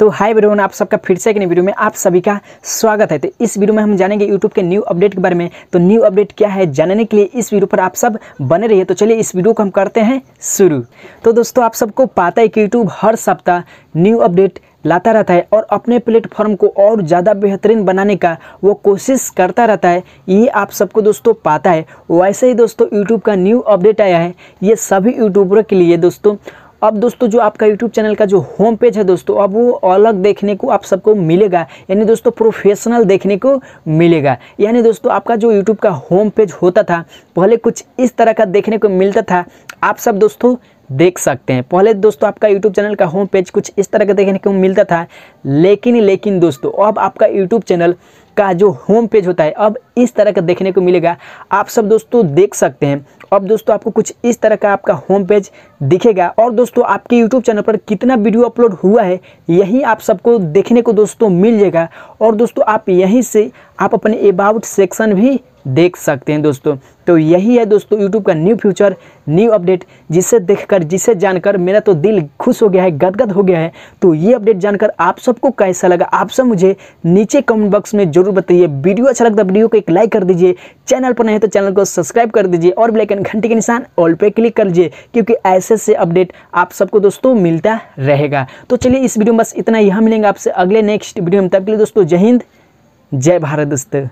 तो hi everyone आप सबका फिर से एक नई वीडियो में आप सभी का स्वागत है तो इस वीडियो में हम जानेंगे यूट्यूब के न्यू अपडेट के बारे में तो न्यू अपडेट क्या है जानने के लिए इस वीडियो पर आप सब बने रहिए तो चलिए इस वीडियो को हम करते हैं शुरू तो दोस्तों आप सबको पता है कि यूट्यूब हर सप्ताह न्यू अपडेट लाता रहता है और अपने प्लेटफॉर्म को और ज़्यादा बेहतरीन बनाने का वो कोशिश करता रहता है ये आप सबको दोस्तों पता है वैसे ही दोस्तों यूट्यूब का न्यू अपडेट आया है ये सभी यूट्यूबरों के लिए दोस्तों अब दोस्तों जो आपका यूट्यूब चैनल का जो होम पेज है दोस्तों अब वो अलग देखने को आप सबको मिलेगा यानी दोस्तों प्रोफेशनल देखने को मिलेगा यानी दोस्तों आपका जो यूट्यूब का होम पेज होता था पहले कुछ इस तरह का देखने को मिलता था आप सब दोस्तों देख सकते हैं पहले दोस्तों आपका यूट्यूब चैनल का होम पेज कुछ इस तरह का देखने को मिलता था लेकिन लेकिन दोस्तों अब आपका यूट्यूब चैनल का जो होम पेज होता है अब इस तरह का देखने को मिलेगा आप सब दोस्तों देख सकते हैं अब दोस्तों आपको कुछ इस तरह का आपका होम पेज दिखेगा और दोस्तों आपके यूट्यूब चैनल पर कितना वीडियो अपलोड हुआ है यही आप सबको देखने को दोस्तों मिल जाएगा और दोस्तों आप यहीं से आप अपने अबाउट सेक्शन भी देख सकते हैं दोस्तों तो यही है दोस्तों यूट्यूब का न्यू फ्यूचर न्यू अपडेट जिसे देखकर जिसे जानकर मेरा तो दिल खुश हो गया है गदगद हो गया है तो ये अपडेट जानकर आप सबको कैसा लगा आप सब मुझे नीचे कमेंट बॉक्स में जरूर बताइए वीडियो अच्छा लगता है वीडियो को एक लाइक कर दीजिए चैनल पर नहीं तो चैनल को सब्सक्राइब कर दीजिए और एंड घंटे के निशान ऑल पे क्लिक कर लीजिए क्योंकि ऐसे ऐसे अपडेट आप सबको दोस्तों मिलता रहेगा तो चलिए इस वीडियो में बस इतना ही हम मिलेंगे आपसे अगले नेक्स्ट वीडियो में तब के लिए दोस्तों जय हिंद जय भारत दोस्तों